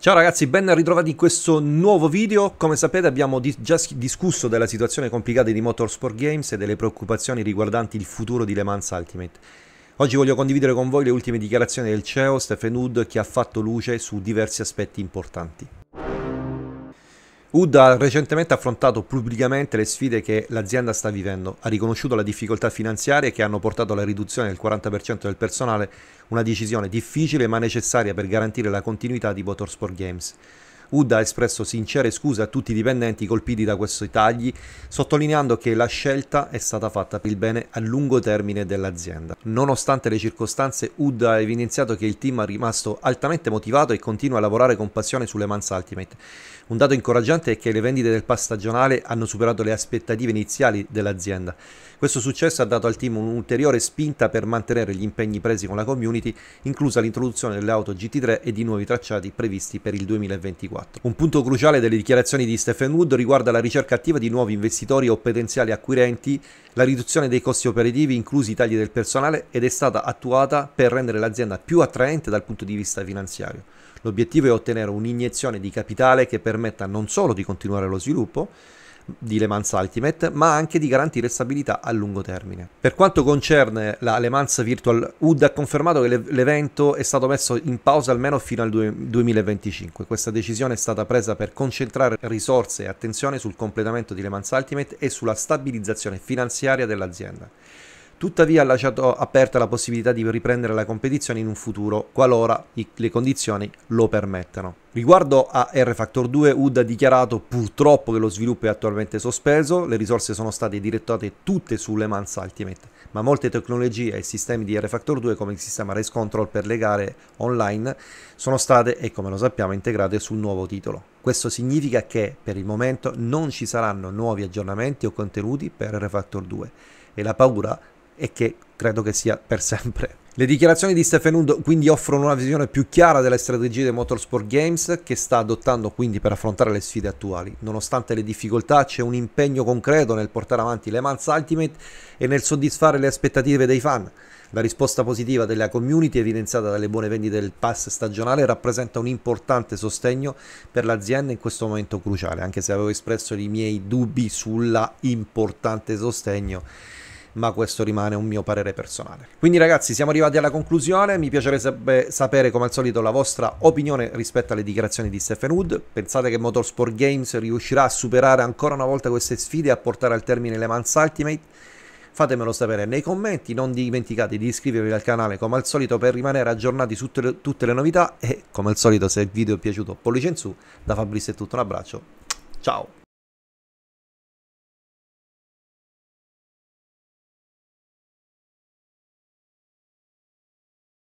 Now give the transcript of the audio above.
Ciao ragazzi, ben ritrovati in questo nuovo video. Come sapete abbiamo di già discusso della situazione complicata di Motorsport Games e delle preoccupazioni riguardanti il futuro di Le Mans Ultimate. Oggi voglio condividere con voi le ultime dichiarazioni del CEO Stephen Hood che ha fatto luce su diversi aspetti importanti. Hood ha recentemente affrontato pubblicamente le sfide che l'azienda sta vivendo, ha riconosciuto le difficoltà finanziarie che hanno portato alla riduzione del 40% del personale, una decisione difficile ma necessaria per garantire la continuità di Motorsport Games. Wood ha espresso sincere scuse a tutti i dipendenti colpiti da questi tagli, sottolineando che la scelta è stata fatta per il bene a lungo termine dell'azienda. Nonostante le circostanze, Wood ha evidenziato che il team è rimasto altamente motivato e continua a lavorare con passione sulle Mans Ultimate. Un dato incoraggiante è che le vendite del pass stagionale hanno superato le aspettative iniziali dell'azienda. Questo successo ha dato al team un'ulteriore spinta per mantenere gli impegni presi con la community, inclusa l'introduzione delle auto GT3 e di nuovi tracciati previsti per il 2024. 2024. Un punto cruciale delle dichiarazioni di Stephen Wood riguarda la ricerca attiva di nuovi investitori o potenziali acquirenti, la riduzione dei costi operativi, inclusi i tagli del personale, ed è stata attuata per rendere l'azienda più attraente dal punto di vista finanziario. L'obiettivo è ottenere un'iniezione di capitale che permetta non solo di continuare lo sviluppo, di Le Mans Ultimate, ma anche di garantire stabilità a lungo termine. Per quanto concerne la Le Mans Virtual, Wood ha confermato che l'evento è stato messo in pausa almeno fino al 2025. Questa decisione è stata presa per concentrare risorse e attenzione sul completamento di Le Mans Ultimate e sulla stabilizzazione finanziaria dell'azienda. Tuttavia ha lasciato aperta la possibilità di riprendere la competizione in un futuro, qualora le condizioni lo permettano. Riguardo a R-Factor 2, UD ha dichiarato purtroppo che lo sviluppo è attualmente sospeso, le risorse sono state direttate tutte sulle Mans Ultimate, ma molte tecnologie e sistemi di R-Factor 2 come il sistema Race Control per le gare online sono state, e come lo sappiamo, integrate sul nuovo titolo. Questo significa che per il momento non ci saranno nuovi aggiornamenti o contenuti per R-Factor 2 e la paura è che credo che sia per sempre. Le dichiarazioni di Stephen Hood quindi offrono una visione più chiara delle strategie dei Motorsport Games che sta adottando quindi per affrontare le sfide attuali. Nonostante le difficoltà c'è un impegno concreto nel portare avanti Le Mans Ultimate e nel soddisfare le aspettative dei fan. La risposta positiva della community evidenziata dalle buone vendite del pass stagionale rappresenta un importante sostegno per l'azienda in questo momento cruciale, anche se avevo espresso i miei dubbi sulla importante sostegno ma questo rimane un mio parere personale. Quindi ragazzi siamo arrivati alla conclusione, mi piacerebbe sapere come al solito la vostra opinione rispetto alle dichiarazioni di Stephen Wood, pensate che Motorsport Games riuscirà a superare ancora una volta queste sfide e a portare al termine Le Mans Ultimate? Fatemelo sapere nei commenti, non dimenticate di iscrivervi al canale come al solito per rimanere aggiornati su tutte le novità e come al solito se il video è piaciuto pollice in su, da Fabrizio è tutto un abbraccio, ciao!